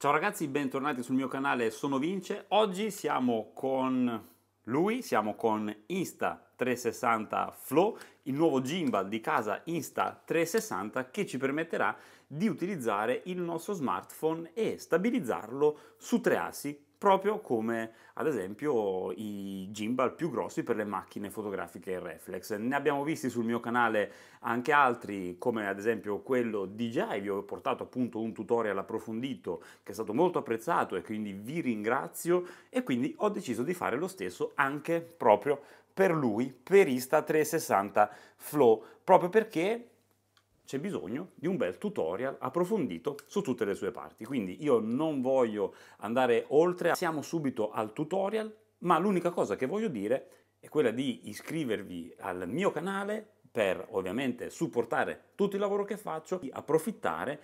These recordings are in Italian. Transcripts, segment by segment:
Ciao ragazzi, bentornati sul mio canale Sono Vince. Oggi siamo con lui, siamo con Insta360 Flow, il nuovo gimbal di casa Insta360 che ci permetterà di utilizzare il nostro smartphone e stabilizzarlo su tre assi proprio come ad esempio i gimbal più grossi per le macchine fotografiche reflex. Ne abbiamo visti sul mio canale anche altri, come ad esempio quello DJI, vi ho portato appunto un tutorial approfondito che è stato molto apprezzato e quindi vi ringrazio e quindi ho deciso di fare lo stesso anche proprio per lui, per Insta360 Flow, proprio perché c'è bisogno di un bel tutorial approfondito su tutte le sue parti. Quindi io non voglio andare oltre, siamo subito al tutorial, ma l'unica cosa che voglio dire è quella di iscrivervi al mio canale per ovviamente supportare tutto il lavoro che faccio, approfittare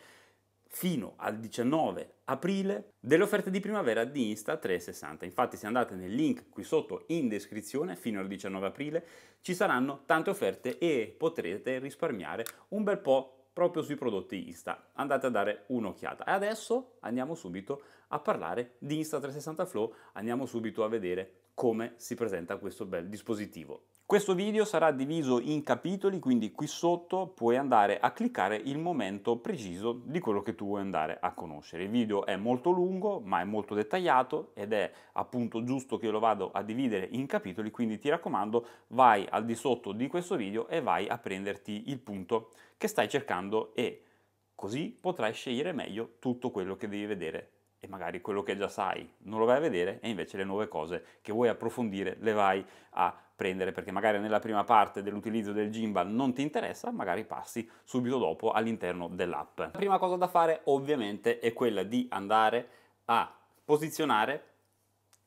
fino al 19 aprile delle offerte di primavera di Insta360. Infatti se andate nel link qui sotto in descrizione fino al 19 aprile ci saranno tante offerte e potrete risparmiare un bel po' proprio sui prodotti Insta. Andate a dare un'occhiata. E adesso andiamo subito a parlare di Insta360 Flow, andiamo subito a vedere come si presenta questo bel dispositivo. Questo video sarà diviso in capitoli, quindi qui sotto puoi andare a cliccare il momento preciso di quello che tu vuoi andare a conoscere. Il video è molto lungo, ma è molto dettagliato ed è appunto giusto che io lo vado a dividere in capitoli, quindi ti raccomando vai al di sotto di questo video e vai a prenderti il punto che stai cercando e così potrai scegliere meglio tutto quello che devi vedere e magari quello che già sai non lo vai a vedere e invece le nuove cose che vuoi approfondire le vai a vedere prendere, perché magari nella prima parte dell'utilizzo del gimbal non ti interessa, magari passi subito dopo all'interno dell'app. La prima cosa da fare ovviamente è quella di andare a posizionare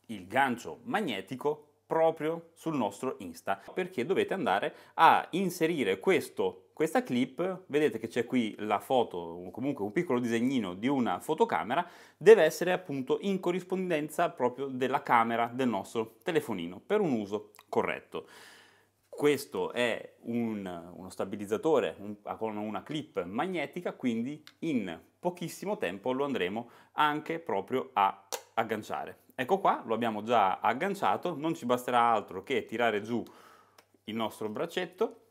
il gancio magnetico proprio sul nostro Insta, perché dovete andare a inserire questo questa clip, vedete che c'è qui la foto, comunque un piccolo disegnino di una fotocamera, deve essere appunto in corrispondenza proprio della camera del nostro telefonino per un uso corretto. Questo è un, uno stabilizzatore un, con una clip magnetica, quindi in pochissimo tempo lo andremo anche proprio a agganciare. Ecco qua, lo abbiamo già agganciato, non ci basterà altro che tirare giù il nostro braccetto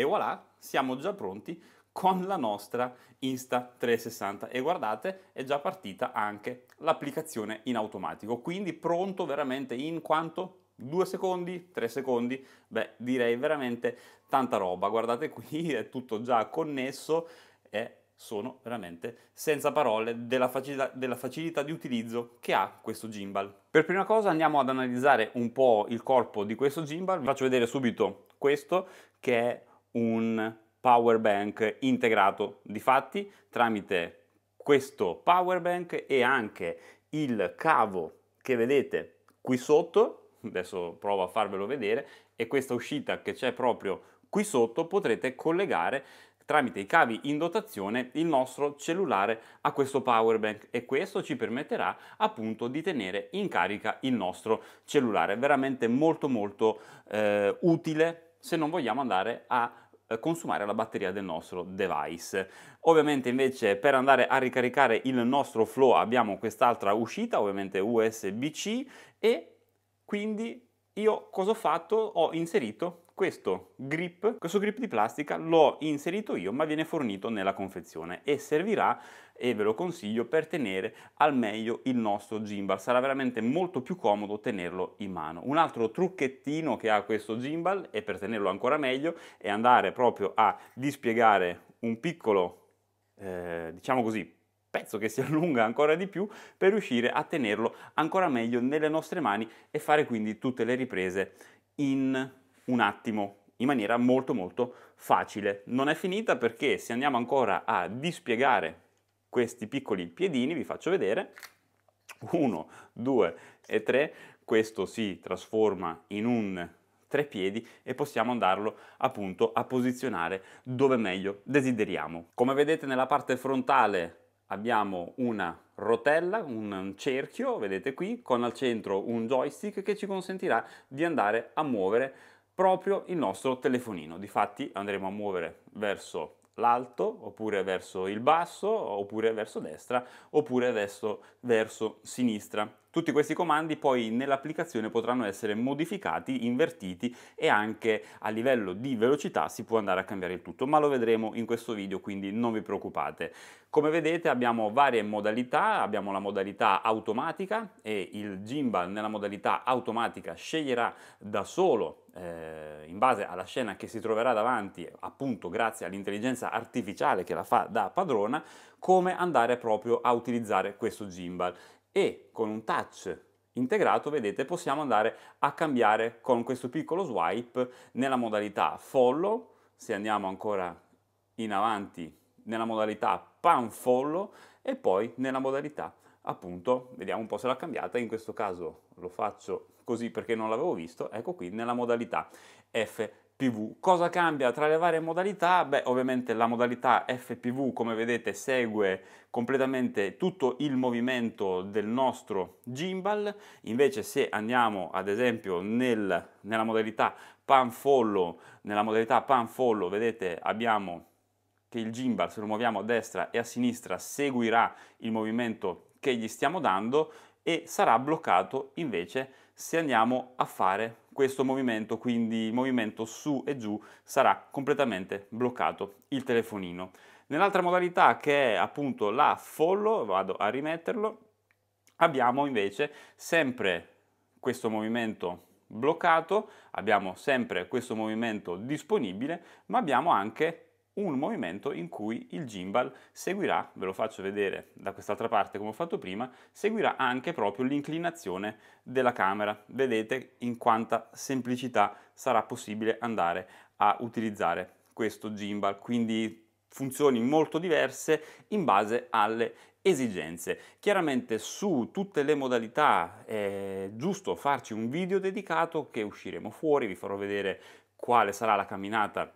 e voilà, siamo già pronti con la nostra Insta360 e guardate è già partita anche l'applicazione in automatico, quindi pronto veramente in quanto Due secondi, Tre secondi, beh direi veramente tanta roba, guardate qui è tutto già connesso e sono veramente senza parole della facilità, della facilità di utilizzo che ha questo gimbal. Per prima cosa andiamo ad analizzare un po' il corpo di questo gimbal, vi faccio vedere subito questo che è un power bank integrato. Difatti, tramite questo power bank e anche il cavo che vedete qui sotto, adesso provo a farvelo vedere, e questa uscita che c'è proprio qui sotto potrete collegare tramite i cavi in dotazione il nostro cellulare a questo power bank e questo ci permetterà appunto di tenere in carica il nostro cellulare veramente molto molto eh, utile se non vogliamo andare a eh, consumare la batteria del nostro device. Ovviamente invece per andare a ricaricare il nostro flow abbiamo quest'altra uscita, ovviamente USB-C e quindi io cosa ho fatto? Ho inserito questo grip, questo grip di plastica l'ho inserito io ma viene fornito nella confezione e servirà e ve lo consiglio per tenere al meglio il nostro gimbal, sarà veramente molto più comodo tenerlo in mano. Un altro trucchettino che ha questo gimbal e per tenerlo ancora meglio è andare proprio a dispiegare un piccolo, eh, diciamo così, pezzo che si allunga ancora di più per riuscire a tenerlo ancora meglio nelle nostre mani e fare quindi tutte le riprese in un attimo in maniera molto molto facile. Non è finita perché se andiamo ancora a dispiegare questi piccoli piedini, vi faccio vedere, 1, 2 e 3, questo si trasforma in un tre piedi e possiamo andarlo appunto a posizionare dove meglio desideriamo. Come vedete nella parte frontale abbiamo una rotella, un cerchio, vedete qui, con al centro un joystick che ci consentirà di andare a muovere proprio il nostro telefonino. Difatti andremo a muovere verso l'alto, oppure verso il basso, oppure verso destra, oppure verso, verso sinistra. Tutti questi comandi poi nell'applicazione potranno essere modificati, invertiti e anche a livello di velocità si può andare a cambiare il tutto, ma lo vedremo in questo video, quindi non vi preoccupate. Come vedete abbiamo varie modalità, abbiamo la modalità automatica e il gimbal nella modalità automatica sceglierà da solo eh, in base alla scena che si troverà davanti, appunto grazie all'intelligenza artificiale che la fa da padrona, come andare proprio a utilizzare questo gimbal e con un touch integrato, vedete, possiamo andare a cambiare con questo piccolo swipe nella modalità follow, se andiamo ancora in avanti nella modalità pan follow e poi nella modalità appunto, vediamo un po' se l'ha cambiata, in questo caso lo faccio così perché non l'avevo visto, ecco qui nella modalità F FPV. Cosa cambia tra le varie modalità? Beh, ovviamente la modalità FPV, come vedete, segue completamente tutto il movimento del nostro gimbal. Invece se andiamo ad esempio nel, nella modalità pan follow, nella modalità pan follow, vedete, abbiamo che il gimbal, se lo muoviamo a destra e a sinistra, seguirà il movimento che gli stiamo dando e sarà bloccato invece se andiamo a fare questo movimento, quindi il movimento su e giù, sarà completamente bloccato il telefonino. Nell'altra modalità che è appunto la follow, vado a rimetterlo, abbiamo invece sempre questo movimento bloccato, abbiamo sempre questo movimento disponibile, ma abbiamo anche un movimento in cui il gimbal seguirà, ve lo faccio vedere da quest'altra parte come ho fatto prima, seguirà anche proprio l'inclinazione della camera. Vedete in quanta semplicità sarà possibile andare a utilizzare questo gimbal, quindi funzioni molto diverse in base alle esigenze. Chiaramente su tutte le modalità è giusto farci un video dedicato che usciremo fuori, vi farò vedere quale sarà la camminata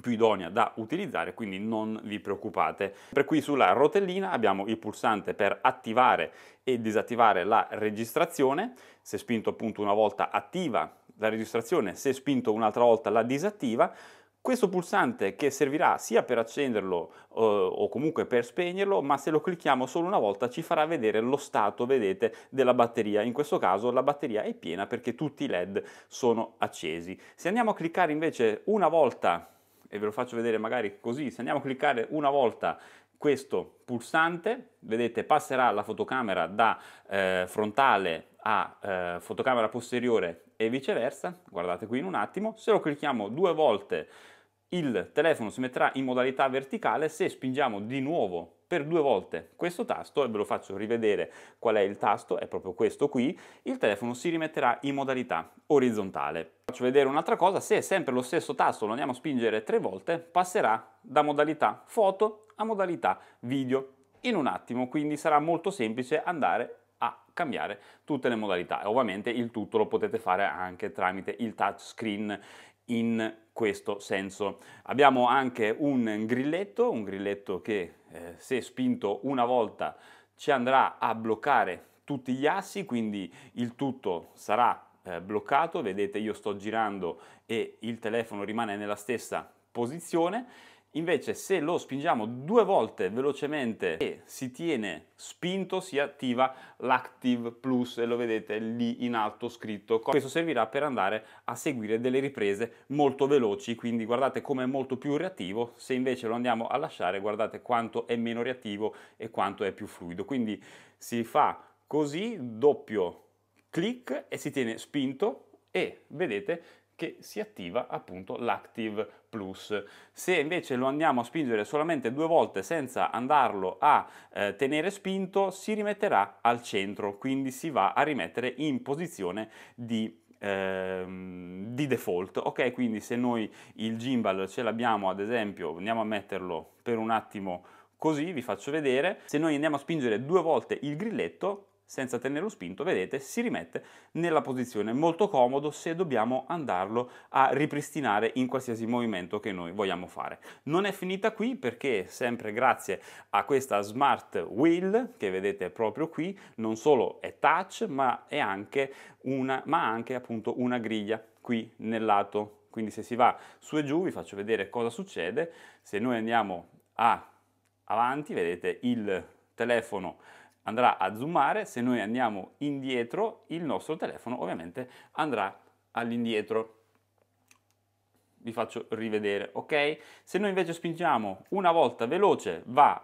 più idonea da utilizzare, quindi non vi preoccupate. Per cui sulla rotellina abbiamo il pulsante per attivare e disattivare la registrazione, se spinto appunto una volta attiva la registrazione, se spinto un'altra volta la disattiva, questo pulsante che servirà sia per accenderlo eh, o comunque per spegnerlo, ma se lo clicchiamo solo una volta ci farà vedere lo stato, vedete, della batteria. In questo caso la batteria è piena perché tutti i LED sono accesi. Se andiamo a cliccare invece una volta e ve lo faccio vedere magari così, se andiamo a cliccare una volta questo pulsante, vedete passerà la fotocamera da eh, frontale a eh, fotocamera posteriore e viceversa, guardate qui in un attimo, se lo clicchiamo due volte il telefono si metterà in modalità verticale se spingiamo di nuovo per due volte questo tasto e ve lo faccio rivedere qual è il tasto, è proprio questo qui, il telefono si rimetterà in modalità orizzontale. Faccio vedere un'altra cosa, se è sempre lo stesso tasto, lo andiamo a spingere tre volte, passerà da modalità foto a modalità video in un attimo, quindi sarà molto semplice andare a cambiare tutte le modalità e ovviamente il tutto lo potete fare anche tramite il touchscreen in questo senso. Abbiamo anche un grilletto, un grilletto che eh, se spinto una volta ci andrà a bloccare tutti gli assi, quindi il tutto sarà eh, bloccato, vedete io sto girando e il telefono rimane nella stessa posizione Invece se lo spingiamo due volte velocemente e si tiene spinto si attiva l'Active Plus e lo vedete lì in alto scritto. Questo servirà per andare a seguire delle riprese molto veloci, quindi guardate come è molto più reattivo, se invece lo andiamo a lasciare guardate quanto è meno reattivo e quanto è più fluido. Quindi si fa così, doppio clic e si tiene spinto e vedete che si attiva appunto l'Active Plus. Se invece lo andiamo a spingere solamente due volte senza andarlo a eh, tenere spinto, si rimetterà al centro, quindi si va a rimettere in posizione di ehm, di default ok quindi se noi il gimbal ce l'abbiamo ad esempio andiamo a metterlo per un attimo così vi faccio vedere se noi andiamo a spingere due volte il grilletto senza tenerlo spinto, vedete, si rimette nella posizione molto comodo se dobbiamo andarlo a ripristinare in qualsiasi movimento che noi vogliamo fare. Non è finita qui perché sempre grazie a questa smart wheel che vedete proprio qui, non solo è touch, ma è anche una, ma anche appunto una griglia qui nel lato. Quindi se si va su e giù vi faccio vedere cosa succede. Se noi andiamo a avanti, vedete il telefono andrà a zoomare, se noi andiamo indietro il nostro telefono ovviamente andrà all'indietro. Vi faccio rivedere, ok? Se noi invece spingiamo una volta veloce va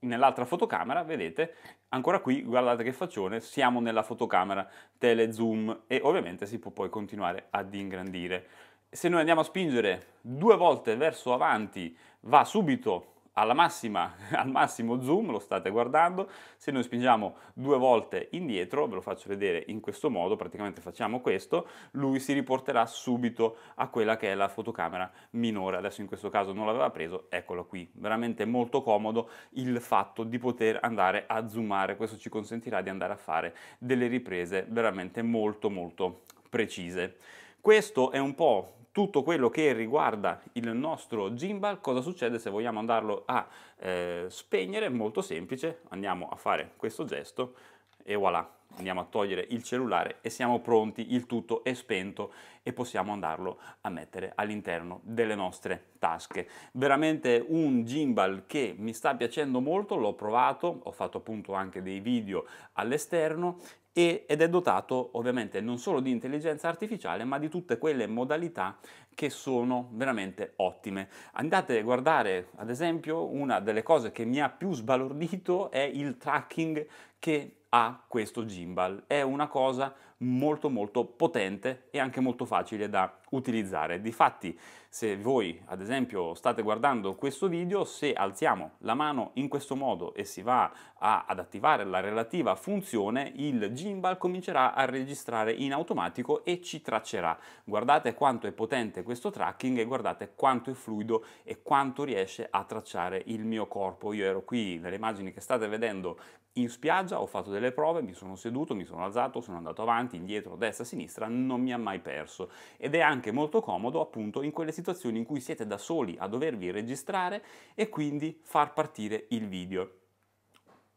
nell'altra fotocamera, vedete, ancora qui, guardate che faccione, siamo nella fotocamera tele zoom e ovviamente si può poi continuare ad ingrandire. Se noi andiamo a spingere due volte verso avanti va subito massima, al massimo zoom, lo state guardando, se noi spingiamo due volte indietro, ve lo faccio vedere in questo modo, praticamente facciamo questo, lui si riporterà subito a quella che è la fotocamera minore, adesso in questo caso non l'aveva preso, eccolo qui, veramente molto comodo il fatto di poter andare a zoomare, questo ci consentirà di andare a fare delle riprese veramente molto molto precise. Questo è un po' tutto quello che riguarda il nostro gimbal, cosa succede se vogliamo andarlo a eh, spegnere? Molto semplice, andiamo a fare questo gesto e voilà, andiamo a togliere il cellulare e siamo pronti, il tutto è spento e possiamo andarlo a mettere all'interno delle nostre tasche. Veramente un gimbal che mi sta piacendo molto, l'ho provato, ho fatto appunto anche dei video all'esterno ed è dotato ovviamente non solo di intelligenza artificiale ma di tutte quelle modalità che sono veramente ottime. Andate a guardare ad esempio una delle cose che mi ha più sbalordito è il tracking che ha questo gimbal. È una cosa molto molto potente e anche molto facile da utilizzare. Difatti, se voi ad esempio state guardando questo video, se alziamo la mano in questo modo e si va a, ad attivare la relativa funzione, il gimbal comincerà a registrare in automatico e ci traccerà. Guardate quanto è potente questo tracking e guardate quanto è fluido e quanto riesce a tracciare il mio corpo. Io ero qui nelle immagini che state vedendo in spiaggia, ho fatto delle prove, mi sono seduto, mi sono alzato, sono andato avanti, indietro, destra, sinistra, non mi ha mai perso. Ed è anche anche molto comodo appunto in quelle situazioni in cui siete da soli a dovervi registrare e quindi far partire il video.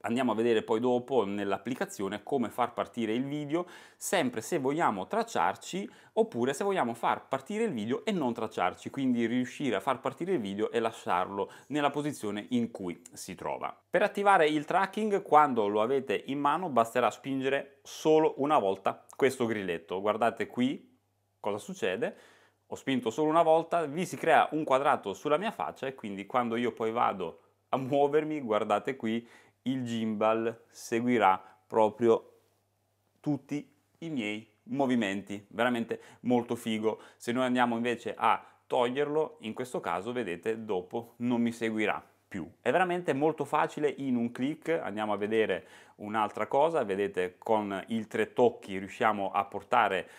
Andiamo a vedere poi dopo nell'applicazione come far partire il video, sempre se vogliamo tracciarci oppure se vogliamo far partire il video e non tracciarci, quindi riuscire a far partire il video e lasciarlo nella posizione in cui si trova. Per attivare il tracking, quando lo avete in mano, basterà spingere solo una volta questo grilletto. Guardate qui, Cosa succede? Ho spinto solo una volta, vi si crea un quadrato sulla mia faccia e quindi quando io poi vado a muovermi, guardate qui, il gimbal seguirà proprio tutti i miei movimenti, veramente molto figo. Se noi andiamo invece a toglierlo, in questo caso vedete dopo non mi seguirà più. È veramente molto facile in un clic, andiamo a vedere un'altra cosa, vedete con il tre tocchi riusciamo a portare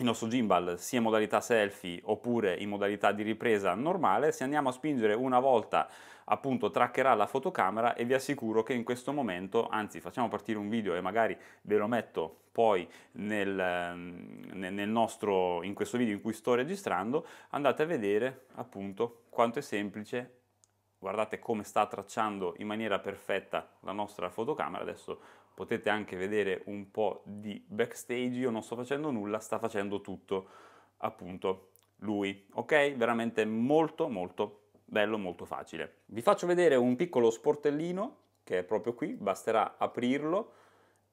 il nostro gimbal sia in modalità selfie oppure in modalità di ripresa normale, se andiamo a spingere una volta appunto traccherà la fotocamera e vi assicuro che in questo momento, anzi facciamo partire un video e magari ve lo metto poi nel, nel nostro, in questo video in cui sto registrando, andate a vedere appunto quanto è semplice, guardate come sta tracciando in maniera perfetta la nostra fotocamera, adesso potete anche vedere un po' di backstage, io non sto facendo nulla, sta facendo tutto appunto lui, ok? Veramente molto molto bello, molto facile. Vi faccio vedere un piccolo sportellino che è proprio qui, basterà aprirlo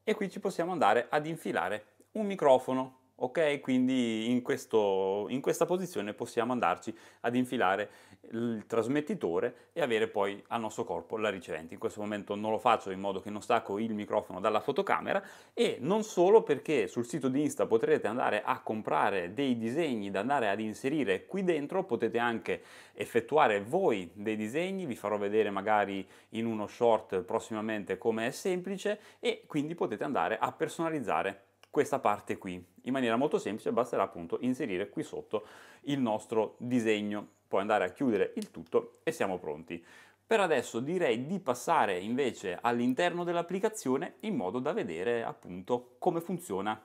e qui ci possiamo andare ad infilare un microfono Ok, quindi in, questo, in questa posizione possiamo andarci ad infilare il trasmettitore e avere poi al nostro corpo la ricevente. In questo momento non lo faccio in modo che non stacco il microfono dalla fotocamera e non solo perché sul sito di Insta potrete andare a comprare dei disegni da andare ad inserire qui dentro, potete anche effettuare voi dei disegni, vi farò vedere magari in uno short prossimamente come è semplice e quindi potete andare a personalizzare questa parte qui. In maniera molto semplice basterà appunto inserire qui sotto il nostro disegno, poi andare a chiudere il tutto e siamo pronti. Per adesso direi di passare invece all'interno dell'applicazione in modo da vedere appunto come funziona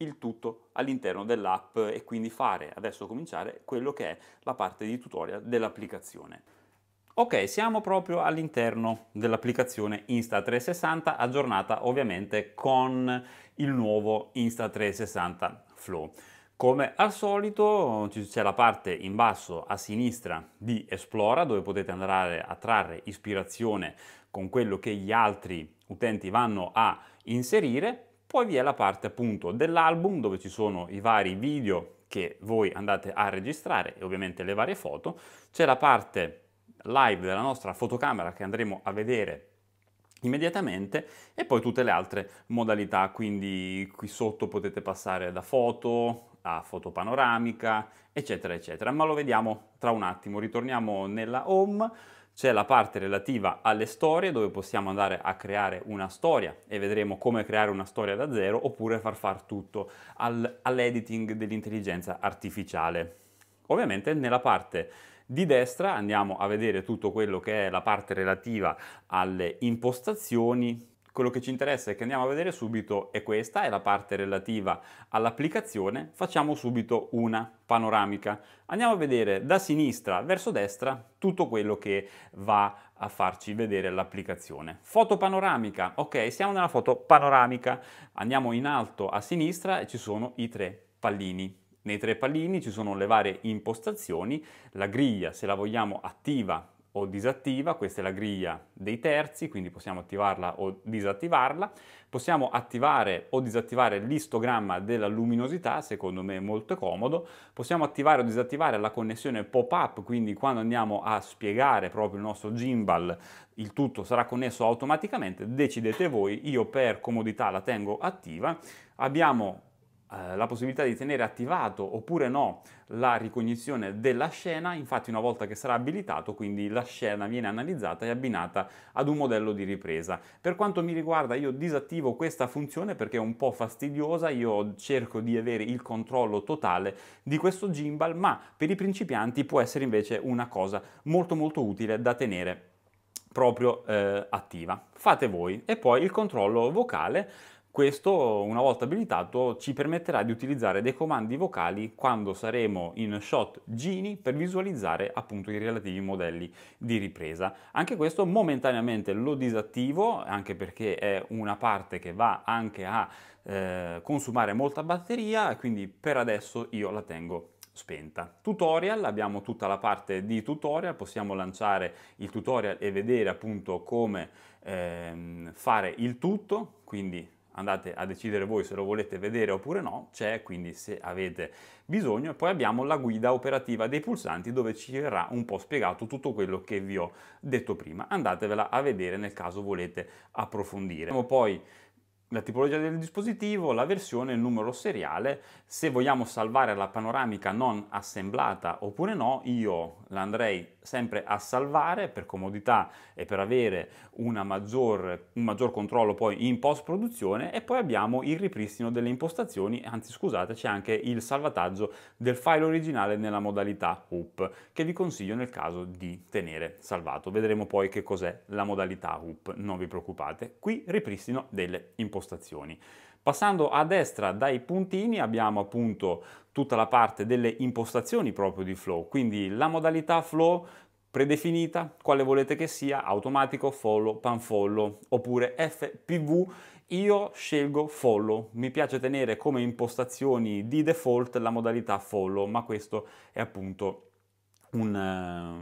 il tutto all'interno dell'app e quindi fare adesso cominciare quello che è la parte di tutorial dell'applicazione. Ok, siamo proprio all'interno dell'applicazione Insta360, aggiornata ovviamente con il nuovo Insta360 Flow. Come al solito c'è la parte in basso a sinistra di Esplora dove potete andare a trarre ispirazione con quello che gli altri utenti vanno a inserire, poi vi è la parte appunto dell'album dove ci sono i vari video che voi andate a registrare e ovviamente le varie foto, c'è la parte live della nostra fotocamera che andremo a vedere immediatamente e poi tutte le altre modalità, quindi qui sotto potete passare da foto a foto panoramica, eccetera, eccetera, ma lo vediamo tra un attimo. Ritorniamo nella home, c'è la parte relativa alle storie dove possiamo andare a creare una storia e vedremo come creare una storia da zero oppure far fare tutto all'editing dell'intelligenza artificiale. Ovviamente nella parte di destra andiamo a vedere tutto quello che è la parte relativa alle impostazioni, quello che ci interessa e che andiamo a vedere subito è questa, è la parte relativa all'applicazione. Facciamo subito una panoramica. Andiamo a vedere da sinistra verso destra tutto quello che va a farci vedere l'applicazione. Foto panoramica, ok, siamo nella foto panoramica. Andiamo in alto a sinistra e ci sono i tre pallini nei tre pallini ci sono le varie impostazioni, la griglia se la vogliamo attiva o disattiva, questa è la griglia dei terzi, quindi possiamo attivarla o disattivarla, possiamo attivare o disattivare l'istogramma della luminosità, secondo me è molto comodo, possiamo attivare o disattivare la connessione pop-up, quindi quando andiamo a spiegare proprio il nostro gimbal il tutto sarà connesso automaticamente, decidete voi, io per comodità la tengo attiva, abbiamo eh, la possibilità di tenere attivato oppure no la ricognizione della scena, infatti una volta che sarà abilitato, quindi la scena viene analizzata e abbinata ad un modello di ripresa. Per quanto mi riguarda io disattivo questa funzione perché è un po' fastidiosa, io cerco di avere il controllo totale di questo gimbal, ma per i principianti può essere invece una cosa molto molto utile da tenere proprio eh, attiva. Fate voi e poi il controllo vocale questo, una volta abilitato, ci permetterà di utilizzare dei comandi vocali quando saremo in Shot Genie per visualizzare appunto i relativi modelli di ripresa. Anche questo momentaneamente lo disattivo, anche perché è una parte che va anche a eh, consumare molta batteria, quindi per adesso io la tengo spenta. Tutorial, abbiamo tutta la parte di tutorial, possiamo lanciare il tutorial e vedere appunto come ehm, fare il tutto, quindi andate a decidere voi se lo volete vedere oppure no, c'è quindi se avete bisogno. E poi abbiamo la guida operativa dei pulsanti dove ci verrà un po' spiegato tutto quello che vi ho detto prima. Andatevela a vedere nel caso volete approfondire. Abbiamo poi la tipologia del dispositivo, la versione, il numero seriale, se vogliamo salvare la panoramica non assemblata oppure no, io l'andrei sempre a salvare per comodità e per avere maggior, un maggior controllo poi in post produzione e poi abbiamo il ripristino delle impostazioni, anzi scusate c'è anche il salvataggio del file originale nella modalità hoop che vi consiglio nel caso di tenere salvato, vedremo poi che cos'è la modalità hoop, non vi preoccupate, qui ripristino delle impostazioni. Passando a destra dai puntini abbiamo appunto tutta la parte delle impostazioni proprio di flow, quindi la modalità flow predefinita, quale volete che sia, automatico, follow, panfollow oppure FPV. Io scelgo follow, mi piace tenere come impostazioni di default la modalità follow, ma questo è appunto una,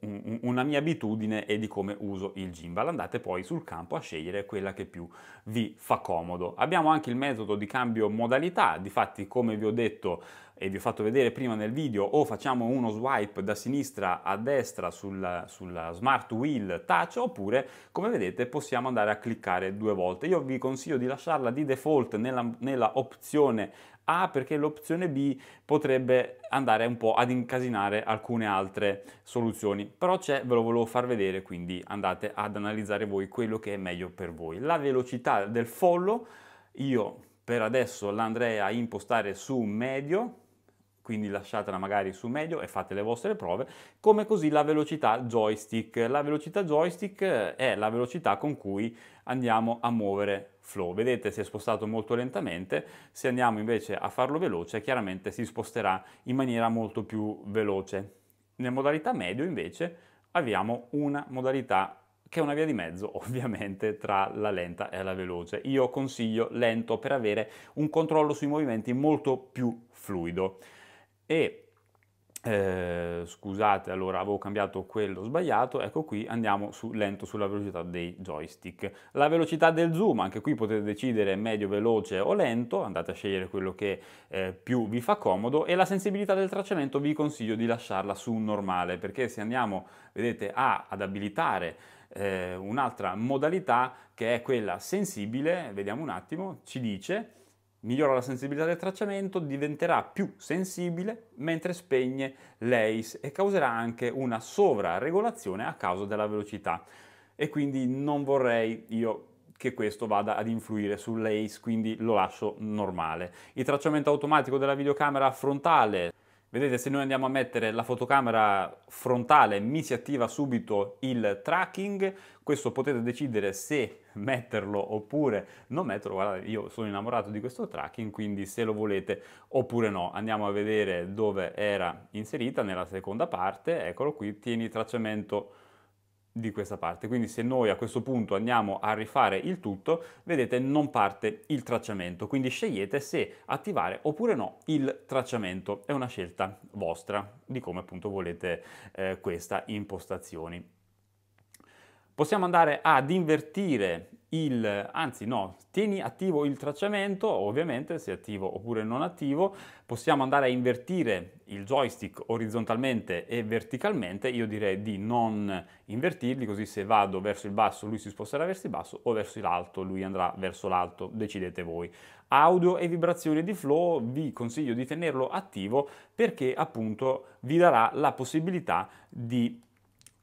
ehm, una mia abitudine e di come uso il gimbal. Andate poi sul campo a scegliere quella che più vi fa comodo. Abbiamo anche il metodo di cambio modalità, difatti come vi ho detto e vi ho fatto vedere prima nel video o facciamo uno swipe da sinistra a destra sulla, sulla smart wheel touch oppure come vedete possiamo andare a cliccare due volte. Io vi consiglio di lasciarla di default nella, nella opzione a perché l'opzione B potrebbe andare un po' ad incasinare alcune altre soluzioni. Però c'è, ve lo volevo far vedere, quindi andate ad analizzare voi quello che è meglio per voi. La velocità del follow, io per adesso l'andrei a impostare su medio, quindi lasciatela magari su medio e fate le vostre prove, come così la velocità joystick. La velocità joystick è la velocità con cui andiamo a muovere flow. Vedete si è spostato molto lentamente, se andiamo invece a farlo veloce chiaramente si sposterà in maniera molto più veloce. Nel modalità medio invece abbiamo una modalità che è una via di mezzo ovviamente tra la lenta e la veloce. Io consiglio lento per avere un controllo sui movimenti molto più fluido e eh, scusate, allora avevo cambiato quello sbagliato, ecco qui andiamo su, lento sulla velocità dei joystick. La velocità del zoom, anche qui potete decidere medio, veloce o lento, andate a scegliere quello che eh, più vi fa comodo e la sensibilità del tracciamento vi consiglio di lasciarla su normale perché se andiamo, vedete, a, ad abilitare eh, un'altra modalità che è quella sensibile, vediamo un attimo, ci dice migliora la sensibilità del tracciamento, diventerà più sensibile mentre spegne l'ACE e causerà anche una sovraregolazione a causa della velocità. E quindi non vorrei io che questo vada ad influire sull'ACE, quindi lo lascio normale. Il tracciamento automatico della videocamera frontale Vedete, se noi andiamo a mettere la fotocamera frontale, mi si attiva subito il tracking. Questo potete decidere se metterlo oppure non metterlo. Guardate, io sono innamorato di questo tracking, quindi se lo volete oppure no. Andiamo a vedere dove era inserita nella seconda parte. Eccolo qui, tieni tracciamento di questa parte. Quindi se noi a questo punto andiamo a rifare il tutto, vedete non parte il tracciamento, quindi scegliete se attivare oppure no il tracciamento, è una scelta vostra di come appunto volete eh, questa impostazione. Possiamo andare ad invertire il, anzi no, tieni attivo il tracciamento, ovviamente se attivo oppure non attivo, possiamo andare a invertire il joystick orizzontalmente e verticalmente, io direi di non invertirli, così se vado verso il basso lui si sposterà verso il basso o verso l'alto lui andrà verso l'alto, decidete voi. Audio e vibrazioni di flow vi consiglio di tenerlo attivo perché appunto vi darà la possibilità di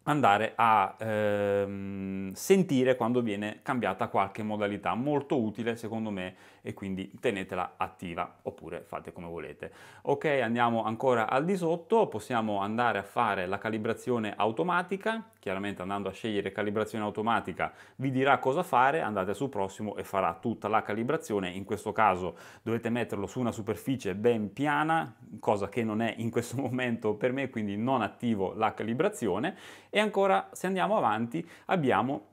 andare a ehm, sentire quando viene cambiata qualche modalità, molto utile secondo me e quindi tenetela attiva oppure fate come volete. Ok, andiamo ancora al di sotto, possiamo andare a fare la calibrazione automatica, chiaramente andando a scegliere calibrazione automatica vi dirà cosa fare, andate su prossimo e farà tutta la calibrazione, in questo caso dovete metterlo su una superficie ben piana, cosa che non è in questo momento per me, quindi non attivo la calibrazione e ancora se andiamo avanti abbiamo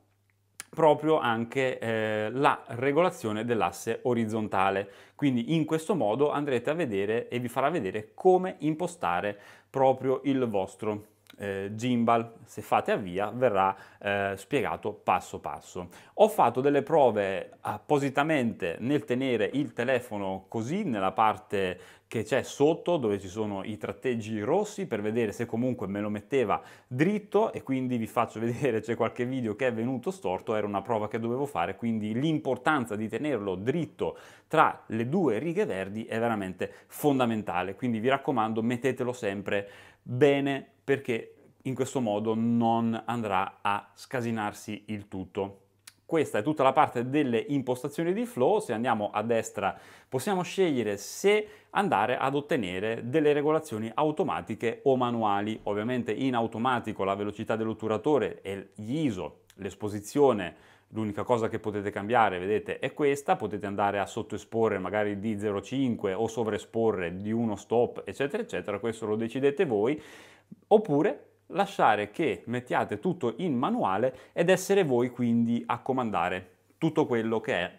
proprio anche eh, la regolazione dell'asse orizzontale. Quindi in questo modo andrete a vedere e vi farà vedere come impostare proprio il vostro eh, gimbal, se fate avvia, verrà eh, spiegato passo passo. Ho fatto delle prove appositamente nel tenere il telefono così, nella parte che c'è sotto dove ci sono i tratteggi rossi per vedere se comunque me lo metteva dritto e quindi vi faccio vedere c'è qualche video che è venuto storto era una prova che dovevo fare quindi l'importanza di tenerlo dritto tra le due righe verdi è veramente fondamentale quindi vi raccomando mettetelo sempre bene perché in questo modo non andrà a scasinarsi il tutto. Questa è tutta la parte delle impostazioni di flow, se andiamo a destra possiamo scegliere se andare ad ottenere delle regolazioni automatiche o manuali. Ovviamente in automatico la velocità dell'otturatore e gli ISO, l'esposizione, L'unica cosa che potete cambiare, vedete, è questa, potete andare a sottoesporre magari di 0,5 o sovraesporre di uno stop, eccetera, eccetera, questo lo decidete voi, oppure lasciare che mettiate tutto in manuale ed essere voi quindi a comandare tutto quello che è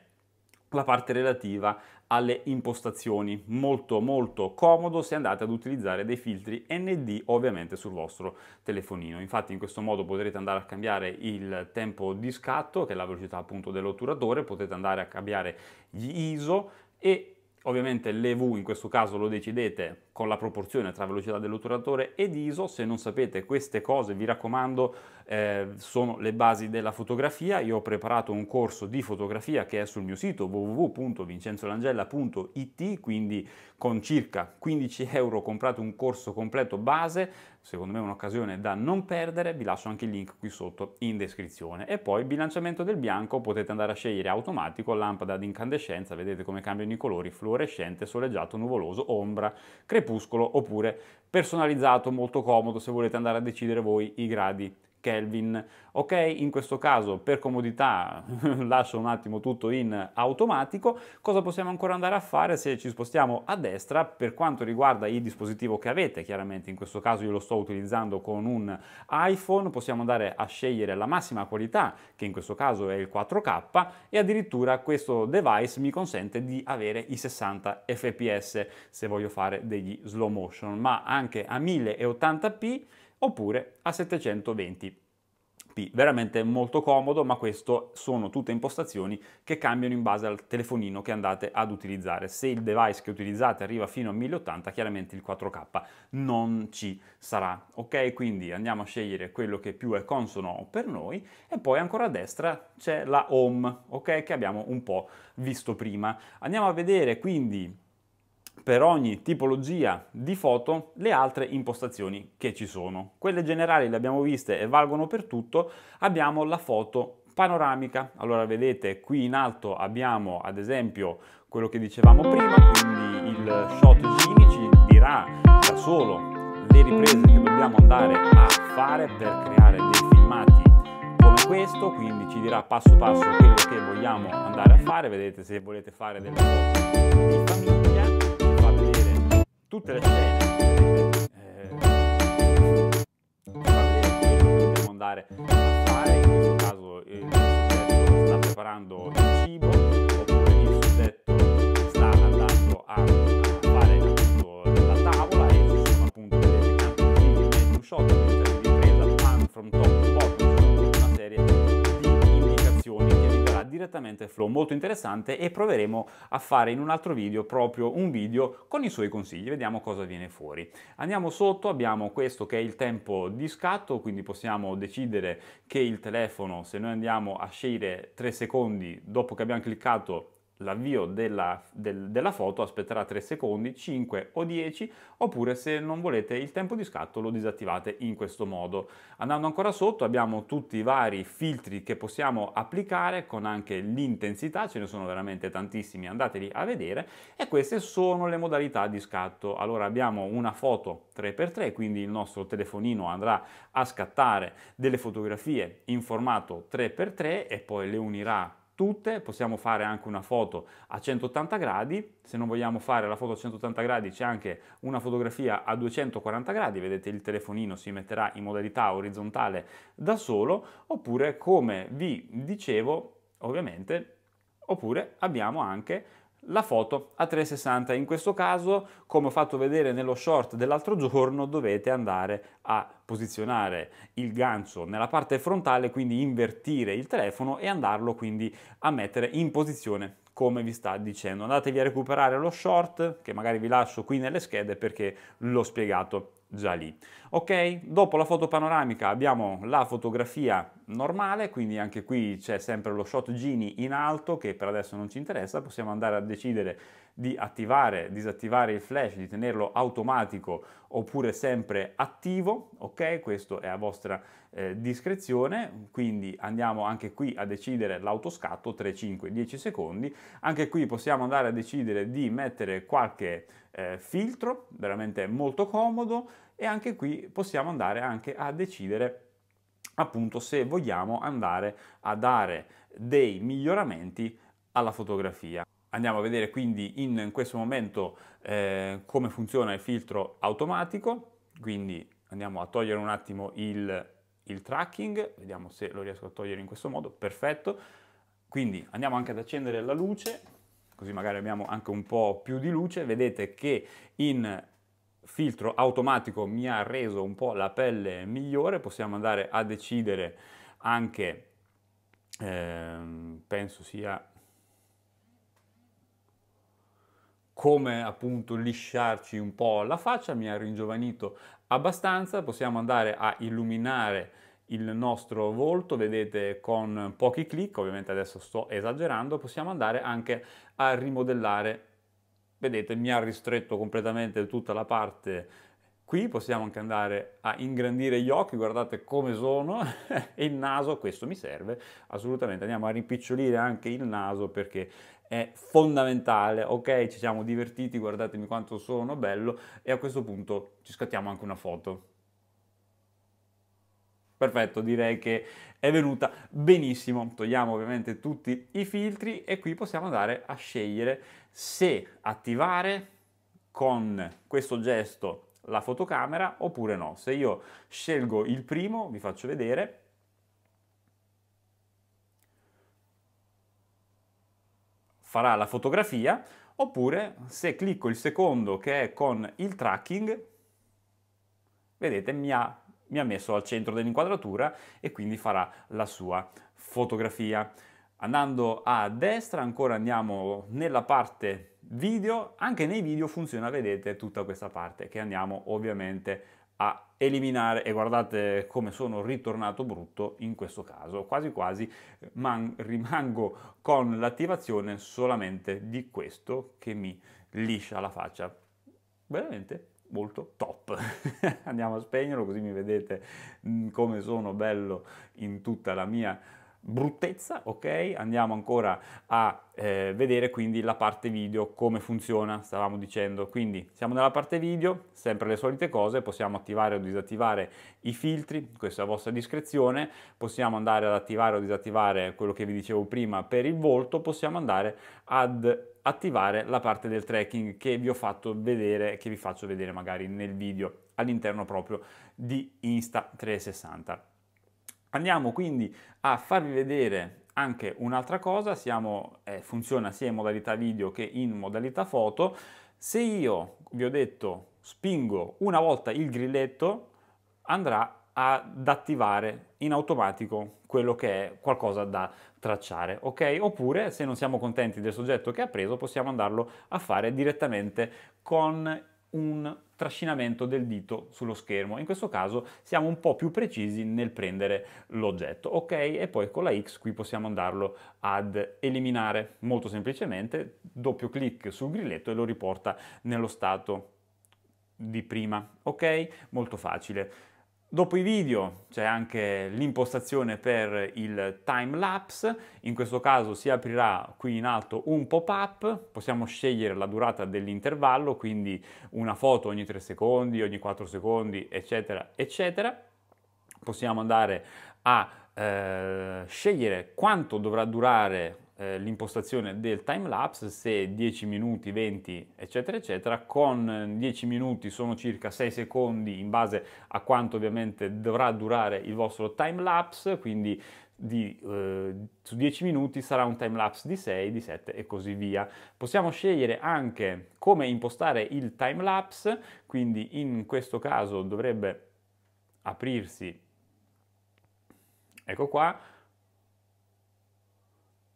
la parte relativa alle impostazioni, molto molto comodo se andate ad utilizzare dei filtri ND ovviamente sul vostro telefonino. Infatti in questo modo potrete andare a cambiare il tempo di scatto, che è la velocità appunto dell'otturatore, potete andare a cambiare gli ISO e Ovviamente l'EV in questo caso lo decidete con la proporzione tra velocità dell'otturatore ed ISO, se non sapete queste cose vi raccomando eh, sono le basi della fotografia, io ho preparato un corso di fotografia che è sul mio sito www.vincenzolangella.it, quindi con circa 15 euro comprate un corso completo base secondo me è un'occasione da non perdere, vi lascio anche il link qui sotto in descrizione. E poi bilanciamento del bianco, potete andare a scegliere automatico, lampada ad incandescenza, vedete come cambiano i colori, fluorescente, soleggiato, nuvoloso, ombra, crepuscolo oppure personalizzato, molto comodo se volete andare a decidere voi i gradi Kelvin. Ok, in questo caso per comodità lascio un attimo tutto in automatico. Cosa possiamo ancora andare a fare se ci spostiamo a destra per quanto riguarda il dispositivo che avete? Chiaramente in questo caso io lo sto utilizzando con un iPhone, possiamo andare a scegliere la massima qualità, che in questo caso è il 4K e addirittura questo device mi consente di avere i 60 fps se voglio fare degli slow motion, ma anche a 1080p oppure a 720p. Veramente molto comodo, ma queste sono tutte impostazioni che cambiano in base al telefonino che andate ad utilizzare. Se il device che utilizzate arriva fino a 1080, chiaramente il 4K non ci sarà. Ok, quindi andiamo a scegliere quello che più è consono per noi e poi ancora a destra c'è la home, ok, che abbiamo un po' visto prima. Andiamo a vedere quindi per ogni tipologia di foto le altre impostazioni che ci sono. Quelle generali le abbiamo viste e valgono per tutto, abbiamo la foto panoramica. Allora vedete qui in alto abbiamo ad esempio quello che dicevamo prima, quindi il shot Gini ci dirà da solo le riprese che dobbiamo andare a fare per creare dei filmati come questo, quindi ci dirà passo passo quello che vogliamo andare a fare, vedete se volete fare delle foto di famiglia tutte le scene eh, dobbiamo andare a fare, in questo caso il soggetto sta preparando il cibo oppure il soggetto sta andando a, a fare appunto la tavola e ci sono appunto delle canticine, un shot direttamente Flow, molto interessante e proveremo a fare in un altro video proprio un video con i suoi consigli, vediamo cosa viene fuori. Andiamo sotto, abbiamo questo che è il tempo di scatto, quindi possiamo decidere che il telefono, se noi andiamo a scegliere 3 secondi dopo che abbiamo cliccato l'avvio della, del, della, foto aspetterà 3 secondi, 5 o 10, oppure se non volete il tempo di scatto lo disattivate in questo modo. Andando ancora sotto abbiamo tutti i vari filtri che possiamo applicare con anche l'intensità, ce ne sono veramente tantissimi, andateli a vedere e queste sono le modalità di scatto. Allora abbiamo una foto 3x3, quindi il nostro telefonino andrà a scattare delle fotografie in formato 3x3 e poi le unirà tutte, possiamo fare anche una foto a 180 gradi, se non vogliamo fare la foto a 180 gradi c'è anche una fotografia a 240 gradi, vedete il telefonino si metterà in modalità orizzontale da solo, oppure come vi dicevo, ovviamente, oppure abbiamo anche la foto a 360. In questo caso, come ho fatto vedere nello short dell'altro giorno, dovete andare a posizionare il gancio nella parte frontale, quindi invertire il telefono e andarlo quindi a mettere in posizione come vi sta dicendo. Andatevi a recuperare lo short che magari vi lascio qui nelle schede perché l'ho spiegato già lì. Ok, dopo la foto panoramica abbiamo la fotografia normale, quindi anche qui c'è sempre lo shot genie in alto che per adesso non ci interessa, possiamo andare a decidere di attivare, disattivare il flash, di tenerlo automatico oppure sempre attivo, ok? Questo è a vostra eh, discrezione, quindi andiamo anche qui a decidere l'autoscatto 3, 5, 10 secondi, anche qui possiamo andare a decidere di mettere qualche eh, filtro, veramente molto comodo, e anche qui possiamo andare anche a decidere appunto se vogliamo andare a dare dei miglioramenti alla fotografia. Andiamo a vedere quindi in, in questo momento eh, come funziona il filtro automatico, quindi andiamo a togliere un attimo il, il tracking, vediamo se lo riesco a togliere in questo modo, perfetto. Quindi andiamo anche ad accendere la luce, così magari abbiamo anche un po' più di luce, vedete che in filtro automatico mi ha reso un po' la pelle migliore, possiamo andare a decidere anche, ehm, penso sia come appunto lisciarci un po' la faccia, mi ha ringiovanito abbastanza, possiamo andare a illuminare il nostro volto, vedete con pochi clic, ovviamente adesso sto esagerando, possiamo andare anche a rimodellare, vedete mi ha ristretto completamente tutta la parte Qui possiamo anche andare a ingrandire gli occhi, guardate come sono, e il naso, questo mi serve assolutamente, andiamo a rimpicciolire anche il naso perché è fondamentale, ok? Ci siamo divertiti, guardatemi quanto sono bello e a questo punto ci scattiamo anche una foto. Perfetto, direi che è venuta benissimo. Togliamo ovviamente tutti i filtri e qui possiamo andare a scegliere se attivare con questo gesto la fotocamera oppure no. Se io scelgo il primo, vi faccio vedere, farà la fotografia, oppure se clicco il secondo che è con il tracking, vedete mi ha, mi ha messo al centro dell'inquadratura e quindi farà la sua fotografia. Andando a destra ancora andiamo nella parte video, anche nei video funziona, vedete, tutta questa parte che andiamo ovviamente a eliminare e guardate come sono ritornato brutto in questo caso, quasi quasi man- rimango con l'attivazione solamente di questo che mi liscia la faccia. Veramente molto top. Andiamo a spegnerlo così mi vedete mm, come sono bello in tutta la mia bruttezza, ok? Andiamo ancora a eh, vedere quindi la parte video, come funziona, stavamo dicendo. Quindi siamo nella parte video, sempre le solite cose, possiamo attivare o disattivare i filtri, questa è a vostra discrezione, possiamo andare ad attivare o disattivare quello che vi dicevo prima per il volto, possiamo andare ad attivare la parte del tracking che vi ho fatto vedere, che vi faccio vedere magari nel video all'interno proprio di Insta360. Andiamo quindi a farvi vedere anche un'altra cosa, siamo, eh, funziona sia in modalità video che in modalità foto. Se io, vi ho detto, spingo una volta il grilletto, andrà ad attivare in automatico quello che è qualcosa da tracciare, ok? Oppure se non siamo contenti del soggetto che ha preso possiamo andarlo a fare direttamente con il un trascinamento del dito sullo schermo. In questo caso siamo un po' più precisi nel prendere l'oggetto, ok? E poi con la X qui possiamo andarlo ad eliminare molto semplicemente, doppio clic sul grilletto e lo riporta nello stato di prima, ok? Molto facile. Dopo i video c'è anche l'impostazione per il time lapse, in questo caso si aprirà qui in alto un pop-up, possiamo scegliere la durata dell'intervallo, quindi una foto ogni 3 secondi, ogni 4 secondi, eccetera, eccetera. Possiamo andare a eh, scegliere quanto dovrà durare eh, l'impostazione del time lapse, se 10 minuti, 20, eccetera, eccetera, con 10 eh, minuti sono circa 6 secondi in base a quanto ovviamente dovrà durare il vostro time lapse, quindi di, eh, su 10 minuti sarà un time lapse di 6, di 7 e così via. Possiamo scegliere anche come impostare il time lapse, quindi in questo caso dovrebbe aprirsi, ecco qua,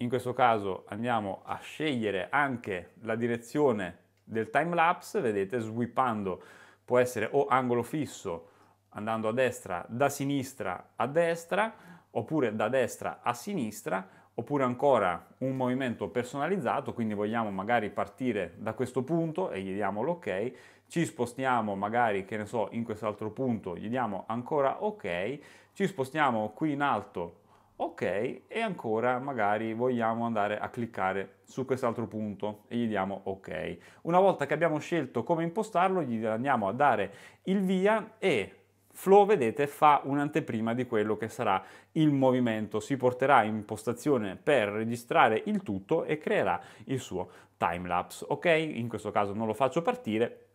in questo caso andiamo a scegliere anche la direzione del time lapse, vedete, swippando può essere o angolo fisso, andando a destra, da sinistra a destra, oppure da destra a sinistra, oppure ancora un movimento personalizzato, quindi vogliamo magari partire da questo punto e gli diamo l'ok, ci spostiamo magari, che ne so, in quest'altro punto, gli diamo ancora ok, ci spostiamo qui in alto ok e ancora magari vogliamo andare a cliccare su quest'altro punto e gli diamo ok. Una volta che abbiamo scelto come impostarlo gli andiamo a dare il via e Flow, vedete, fa un'anteprima di quello che sarà il movimento, si porterà in impostazione per registrare il tutto e creerà il suo timelapse, ok? In questo caso non lo faccio partire,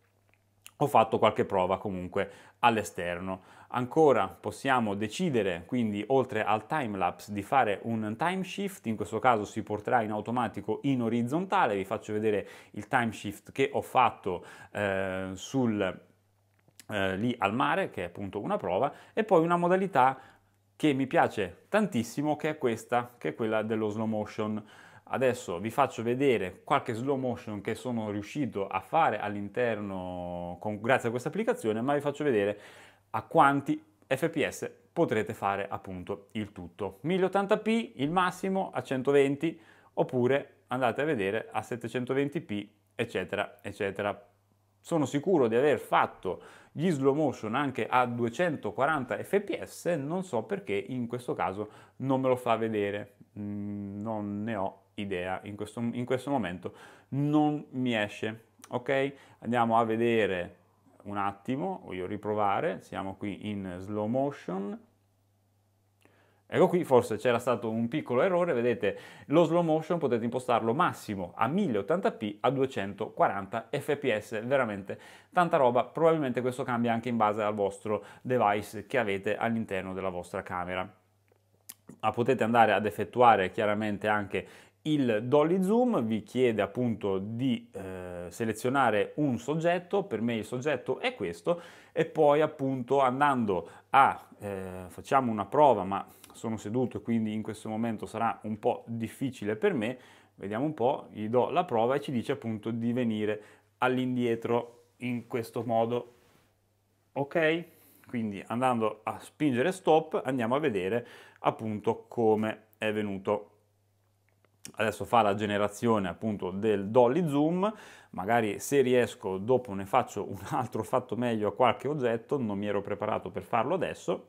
ho fatto qualche prova comunque all'esterno. Ancora possiamo decidere, quindi oltre al time lapse, di fare un time shift, in questo caso si porterà in automatico in orizzontale, vi faccio vedere il time shift che ho fatto eh, sul, eh, lì al mare, che è appunto una prova, e poi una modalità che mi piace tantissimo, che è questa, che è quella dello slow motion. Adesso vi faccio vedere qualche slow motion che sono riuscito a fare all'interno grazie a questa applicazione, ma vi faccio vedere a quanti fps potrete fare appunto il tutto. 1080p il massimo a 120 oppure andate a vedere a 720p eccetera eccetera. Sono sicuro di aver fatto gli slow motion anche a 240 fps, non so perché in questo caso non me lo fa vedere, mm, non ne ho idea, in questo, in questo momento non mi esce. Ok? Andiamo a vedere un attimo, voglio riprovare, siamo qui in slow motion, Ecco qui forse c'era stato un piccolo errore, vedete lo slow motion potete impostarlo massimo a 1080p a 240 fps, veramente tanta roba, probabilmente questo cambia anche in base al vostro device che avete all'interno della vostra camera. Ma potete andare ad effettuare chiaramente anche il Dolly Zoom vi chiede appunto di eh, selezionare un soggetto, per me il soggetto è questo, e poi appunto andando a, eh, facciamo una prova, ma sono seduto quindi in questo momento sarà un po' difficile per me, vediamo un po', gli do la prova e ci dice appunto di venire all'indietro in questo modo, ok? Quindi andando a spingere stop andiamo a vedere appunto come è venuto adesso fa la generazione appunto del dolly zoom, magari se riesco dopo ne faccio un altro fatto meglio a qualche oggetto, non mi ero preparato per farlo adesso,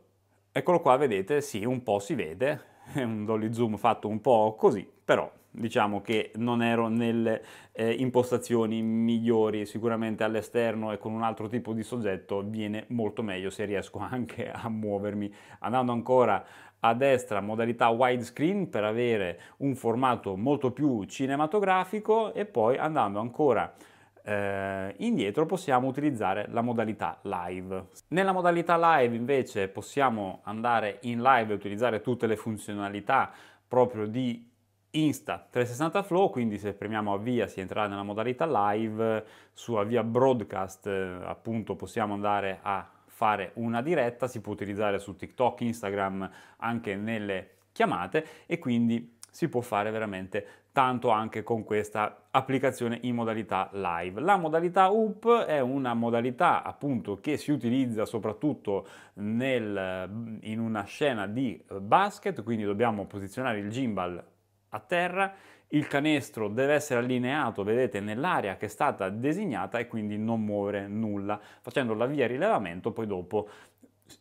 eccolo qua vedete, sì un po' si vede, è un dolly zoom fatto un po' così, però diciamo che non ero nelle eh, impostazioni migliori, sicuramente all'esterno e con un altro tipo di soggetto viene molto meglio se riesco anche a muovermi. Andando ancora a destra modalità widescreen per avere un formato molto più cinematografico e poi andando ancora eh, indietro possiamo utilizzare la modalità live. Nella modalità live invece possiamo andare in live e utilizzare tutte le funzionalità proprio di Insta360 Flow, quindi se premiamo avvia si entra nella modalità live, su avvia broadcast eh, appunto possiamo andare a fare una diretta, si può utilizzare su TikTok, Instagram, anche nelle chiamate e quindi si può fare veramente tanto anche con questa applicazione in modalità live. La modalità UP è una modalità appunto che si utilizza soprattutto nel, in una scena di basket, quindi dobbiamo posizionare il gimbal a terra, il canestro deve essere allineato, vedete, nell'area che è stata designata e quindi non muovere nulla, facendo la via rilevamento, poi dopo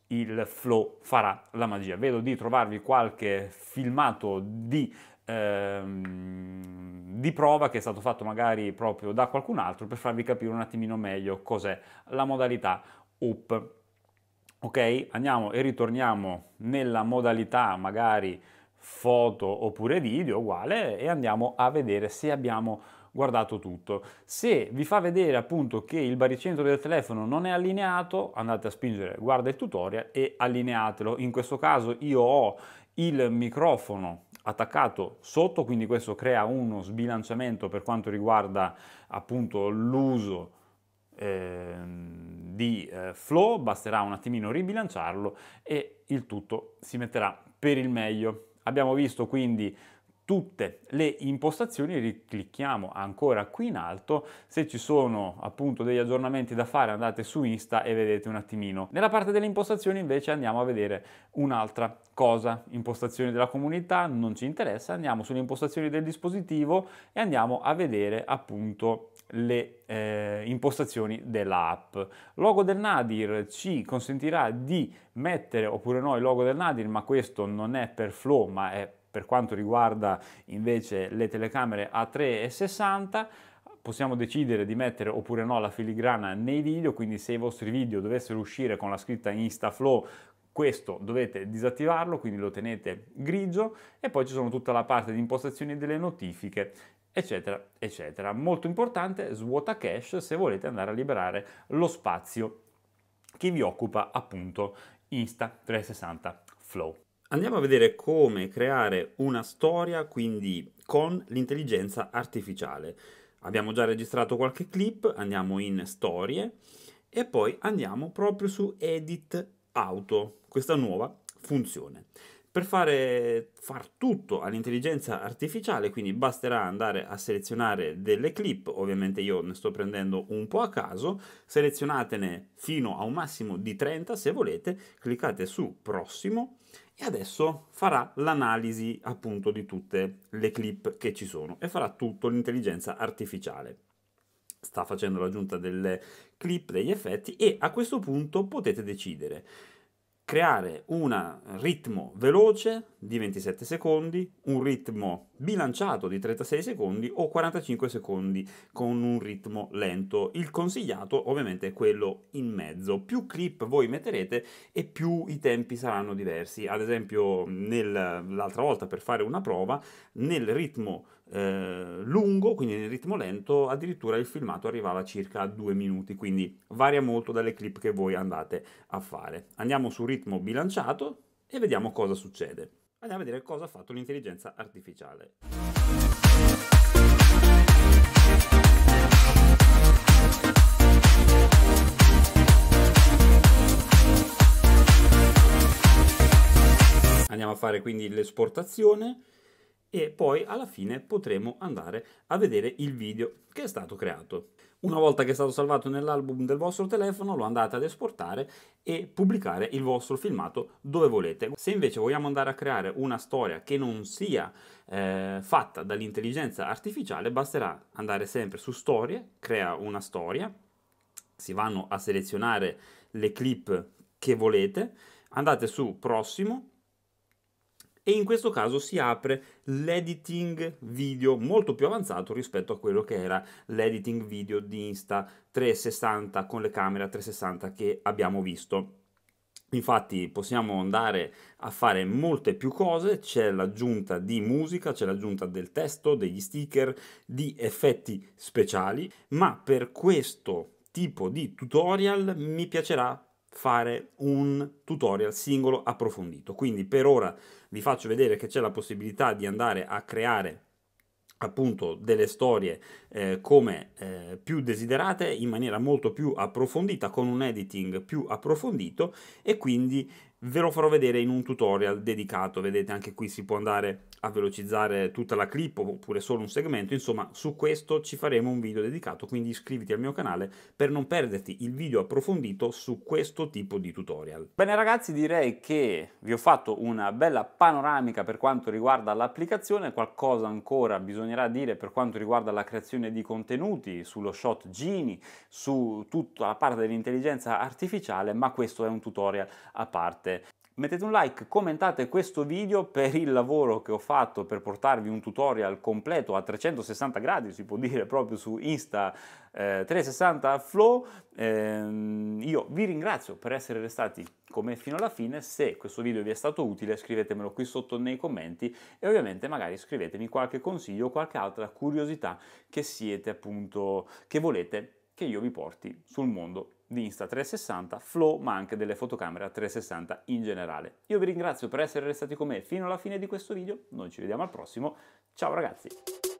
il flow farà la magia. Vedo di trovarvi qualche filmato di, ehm, di prova che è stato fatto magari proprio da qualcun altro per farvi capire un attimino meglio cos'è la modalità up. Ok, andiamo e ritorniamo nella modalità magari foto oppure video uguale e andiamo a vedere se abbiamo guardato tutto. Se vi fa vedere appunto che il baricentro del telefono non è allineato, andate a spingere guarda il tutorial e allineatelo. In questo caso io ho il microfono attaccato sotto, quindi questo crea uno sbilanciamento per quanto riguarda appunto l'uso ehm, di eh, flow, basterà un attimino ribilanciarlo e il tutto si metterà per il meglio. Abbiamo visto quindi tutte le impostazioni, riclicchiamo ancora qui in alto, se ci sono appunto degli aggiornamenti da fare andate su Insta e vedete un attimino. Nella parte delle impostazioni invece andiamo a vedere un'altra cosa, impostazioni della comunità, non ci interessa, andiamo sulle impostazioni del dispositivo e andiamo a vedere appunto le eh, impostazioni dell'app. Logo del Nadir ci consentirà di mettere oppure no il logo del Nadir, ma questo non è per flow, ma è per quanto riguarda invece le telecamere A3 e 60 possiamo decidere di mettere oppure no la filigrana nei video, quindi se i vostri video dovessero uscire con la scritta InstaFlow questo dovete disattivarlo, quindi lo tenete grigio e poi ci sono tutta la parte di impostazioni delle notifiche eccetera, eccetera. Molto importante, svuota cache se volete andare a liberare lo spazio che vi occupa appunto Insta360 Flow. Andiamo a vedere come creare una storia, quindi con l'intelligenza artificiale. Abbiamo già registrato qualche clip, andiamo in storie e poi andiamo proprio su edit auto, questa nuova funzione. Per fare far tutto all'intelligenza artificiale, quindi basterà andare a selezionare delle clip, ovviamente io ne sto prendendo un po' a caso, selezionatene fino a un massimo di 30 se volete, cliccate su prossimo e adesso farà l'analisi appunto di tutte le clip che ci sono e farà tutto l'intelligenza artificiale sta facendo l'aggiunta delle clip, degli effetti e a questo punto potete decidere creare un ritmo veloce di 27 secondi, un ritmo bilanciato di 36 secondi o 45 secondi con un ritmo lento. Il consigliato ovviamente è quello in mezzo. Più clip voi metterete e più i tempi saranno diversi. Ad esempio, nel, l'altra volta per fare una prova, nel ritmo eh, lungo, quindi nel ritmo lento, addirittura il filmato arrivava a circa 2 minuti, quindi varia molto dalle clip che voi andate a fare. Andiamo su ritmo bilanciato e vediamo cosa succede. Andiamo a vedere cosa ha fatto l'intelligenza artificiale. Andiamo a fare quindi l'esportazione e poi alla fine potremo andare a vedere il video che è stato creato. Una volta che è stato salvato nell'album del vostro telefono lo andate ad esportare e pubblicare il vostro filmato dove volete. Se invece vogliamo andare a creare una storia che non sia eh, fatta dall'intelligenza artificiale basterà andare sempre su storie, crea una storia, si vanno a selezionare le clip che volete, andate su prossimo e in questo caso si apre l'editing video molto più avanzato rispetto a quello che era l'editing video di Insta 360 con le camere 360 che abbiamo visto. Infatti possiamo andare a fare molte più cose, c'è l'aggiunta di musica, c'è l'aggiunta del testo, degli sticker, di effetti speciali, ma per questo tipo di tutorial mi piacerà fare un tutorial singolo approfondito. Quindi per ora vi faccio vedere che c'è la possibilità di andare a creare appunto delle storie eh, come eh, più desiderate in maniera molto più approfondita con un editing più approfondito e quindi ve lo farò vedere in un tutorial dedicato vedete anche qui si può andare a velocizzare tutta la clip oppure solo un segmento, insomma su questo ci faremo un video dedicato, quindi iscriviti al mio canale per non perderti il video approfondito su questo tipo di tutorial. Bene ragazzi direi che vi ho fatto una bella panoramica per quanto riguarda l'applicazione, qualcosa ancora bisognerà dire per quanto riguarda la creazione di contenuti, sullo shot Gini, su tutta la parte dell'intelligenza artificiale, ma questo è un tutorial a parte. Mettete un like, commentate questo video per il lavoro che ho fatto per portarvi un tutorial completo a 360 gradi, si può dire proprio su Insta eh, 360 Flow. Ehm, io vi ringrazio per essere restati con me fino alla fine. Se questo video vi è stato utile scrivetemelo qui sotto nei commenti e ovviamente magari scrivetemi qualche consiglio, o qualche altra curiosità che siete appunto, che volete che io vi porti sul mondo di Insta360, Flow, ma anche delle fotocamere a 360 in generale. Io vi ringrazio per essere restati con me fino alla fine di questo video, noi ci vediamo al prossimo, ciao ragazzi!